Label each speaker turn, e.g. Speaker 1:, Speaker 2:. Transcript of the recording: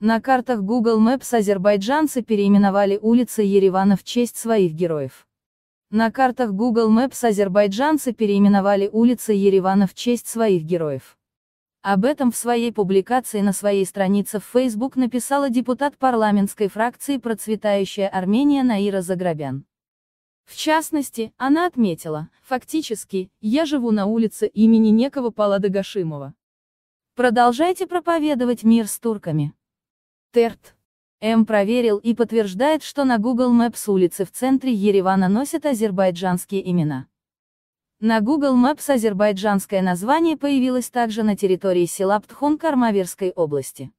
Speaker 1: На картах Google Maps азербайджанцы переименовали улицы Еревана в честь своих героев. На картах Google Maps азербайджанцы переименовали улицы Еревана в честь своих героев. Об этом в своей публикации на своей странице в Facebook написала депутат парламентской фракции «Процветающая Армения» Наира Заграбян. В частности, она отметила, фактически, я живу на улице имени некого Палада Гашимова. Продолжайте проповедовать мир с турками. Терт. М проверил и подтверждает, что на Google Maps улицы в центре Еревана носят азербайджанские имена. На Google Maps азербайджанское название появилось также на территории села Птхун Кармавирской области.